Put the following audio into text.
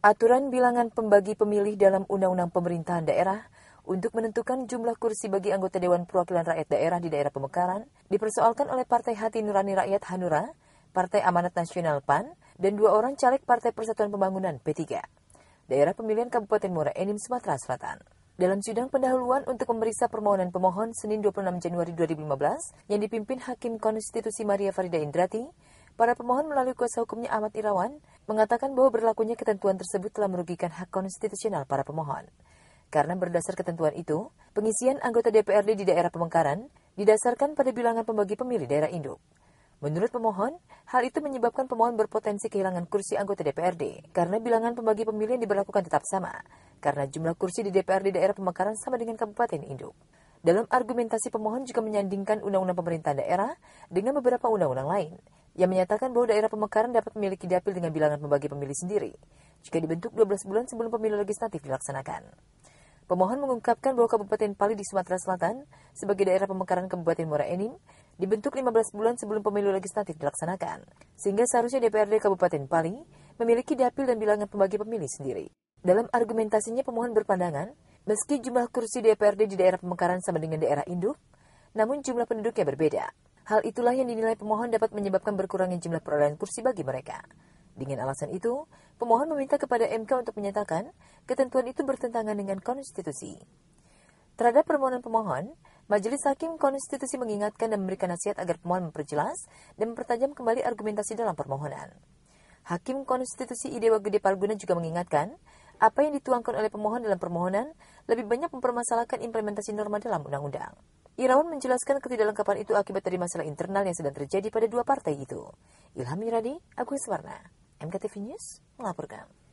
Aturan bilangan pembagi pemilih dalam Undang-Undang Pemerintahan Daerah untuk menentukan jumlah kursi bagi anggota Dewan Perwakilan Rakyat Daerah di daerah pemekaran dipersoalkan oleh Partai Hati Nurani Rakyat Hanura, Partai Amanat Nasional PAN, dan dua orang caleg Partai Persatuan Pembangunan P3. Daerah pemilihan Kabupaten Muara Enim, Sumatera Selatan. Dalam sidang pendahuluan untuk memeriksa permohonan pemohon Senin 26 Januari 2015 yang dipimpin Hakim Konstitusi Maria Farida Indrati, para pemohon melalui kuasa hukumnya Ahmad Irawan mengatakan bahwa berlakunya ketentuan tersebut telah merugikan hak konstitusional para pemohon. Karena berdasar ketentuan itu, pengisian anggota DPRD di daerah pemekaran didasarkan pada bilangan pembagi pemilih daerah induk. Menurut pemohon, hal itu menyebabkan pemohon berpotensi kehilangan kursi anggota DPRD karena bilangan pembagi pemilih yang diberlakukan tetap sama, karena jumlah kursi di DPRD daerah pemekaran sama dengan kabupaten induk. Dalam argumentasi pemohon juga menyandingkan undang-undang pemerintah daerah dengan beberapa undang-undang lain, yang menyatakan bahwa daerah pemekaran dapat memiliki dapil dengan bilangan pembagi pemilih sendiri jika dibentuk 12 bulan sebelum pemilu legislatif dilaksanakan. Pemohon mengungkapkan bahwa Kabupaten Pali di Sumatera Selatan sebagai daerah pemekaran Kabupaten Muara Enim dibentuk 15 bulan sebelum pemilu legislatif dilaksanakan, sehingga seharusnya DPRD Kabupaten Pali memiliki dapil dan bilangan pembagi pemilih sendiri. Dalam argumentasinya pemohon berpandangan, meski jumlah kursi DPRD di daerah pemekaran sama dengan daerah induk, namun jumlah penduduknya berbeda. Hal itulah yang dinilai pemohon dapat menyebabkan berkurangnya jumlah perolehan kursi bagi mereka. Dengan alasan itu, pemohon meminta kepada MK untuk menyatakan ketentuan itu bertentangan dengan konstitusi. Terhadap permohonan pemohon, Majelis Hakim Konstitusi mengingatkan dan memberikan nasihat agar pemohon memperjelas dan mempertajam kembali argumentasi dalam permohonan. Hakim Konstitusi Idewa Gede Palguna juga mengingatkan, apa yang dituangkan oleh pemohon dalam permohonan lebih banyak mempermasalahkan implementasi norma dalam undang-undang. Irawan menjelaskan ketidaklengkapan itu akibat dari masalah internal yang sedang terjadi pada dua partai itu. Ilham Iradi, Agus Warna, MKTV News melaporkan.